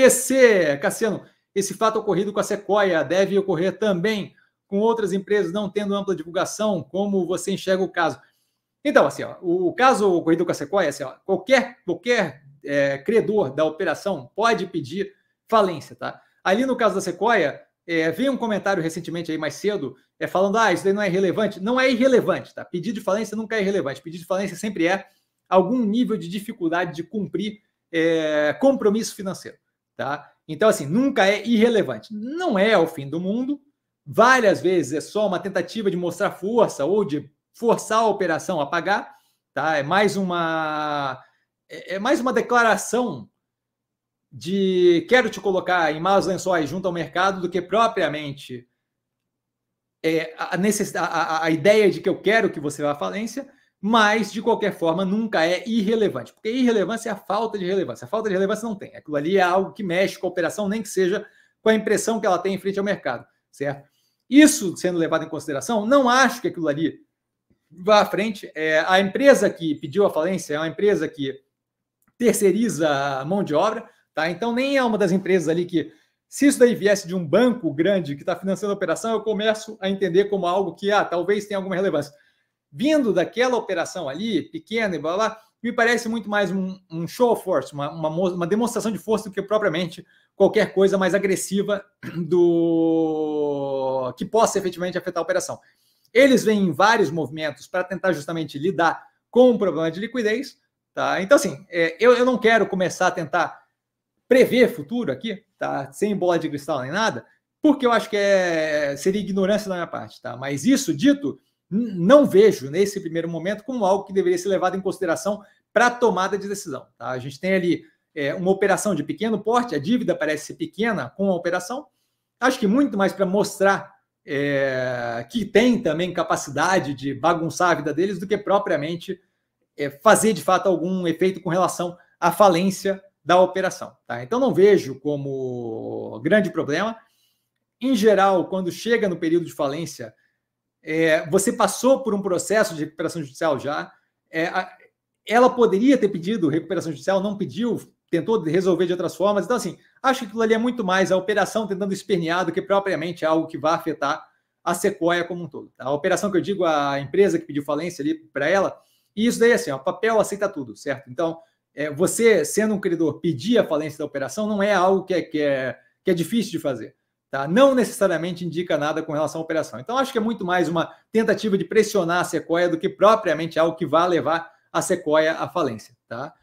PC, Cassiano, esse fato ocorrido com a Sequoia deve ocorrer também com outras empresas não tendo ampla divulgação? Como você enxerga o caso? Então, assim, ó, o caso ocorrido com a Sequoia, assim, ó, qualquer, qualquer é, credor da operação pode pedir falência, tá? Ali no caso da Sequoia, é, veio um comentário recentemente aí mais cedo é, falando, ah, isso daí não é relevante. Não é irrelevante, tá? Pedido de falência nunca é irrelevante. Pedido de falência sempre é algum nível de dificuldade de cumprir é, compromisso financeiro. Tá? Então, assim, nunca é irrelevante. Não é o fim do mundo. Várias vezes é só uma tentativa de mostrar força ou de forçar a operação a pagar. Tá? É mais uma é, é mais uma declaração de quero te colocar em maus lençóis junto ao mercado do que propriamente é, a, necess... a, a, a ideia de que eu quero que você vá à falência mas de qualquer forma nunca é irrelevante, porque irrelevância é a falta de relevância. A falta de relevância não tem. Aquilo ali é algo que mexe com a operação, nem que seja com a impressão que ela tem em frente ao mercado, certo? Isso sendo levado em consideração, não acho que aquilo ali vá à frente. É, a empresa que pediu a falência é uma empresa que terceiriza a mão de obra, tá? Então nem é uma das empresas ali que se isso daí viesse de um banco grande que está financiando a operação, eu começo a entender como algo que ah, talvez tenha alguma relevância vindo daquela operação ali, pequena e blá blá, me parece muito mais um, um show of force, uma, uma, uma, demonstração de força do que propriamente qualquer coisa mais agressiva do que possa efetivamente afetar a operação. Eles vêm em vários movimentos para tentar justamente lidar com o problema de liquidez. Tá? Então, assim, é, eu, eu não quero começar a tentar prever futuro aqui, tá? sem bola de cristal nem nada, porque eu acho que é, seria ignorância da minha parte. Tá? Mas isso dito, não vejo nesse primeiro momento como algo que deveria ser levado em consideração para tomada de decisão. Tá? A gente tem ali é, uma operação de pequeno porte, a dívida parece ser pequena com a operação. Acho que muito mais para mostrar é, que tem também capacidade de bagunçar a vida deles do que propriamente é, fazer de fato algum efeito com relação à falência da operação. Tá? Então não vejo como grande problema. Em geral, quando chega no período de falência, é, você passou por um processo de recuperação judicial já. É, a, ela poderia ter pedido recuperação judicial, não pediu, tentou resolver de outras formas. Então, assim, acho que aquilo ali é muito mais a operação tentando espernear do que propriamente algo que vai afetar a Sequoia como um todo. Tá? A operação que eu digo, a empresa que pediu falência ali para ela, e isso daí, assim, o papel aceita tudo, certo? Então, é, você, sendo um credor, pedir a falência da operação não é algo que é, que é, que é difícil de fazer. Tá? Não necessariamente indica nada com relação à operação. Então, acho que é muito mais uma tentativa de pressionar a Sequoia do que propriamente algo que vá levar a Sequoia à falência. Tá?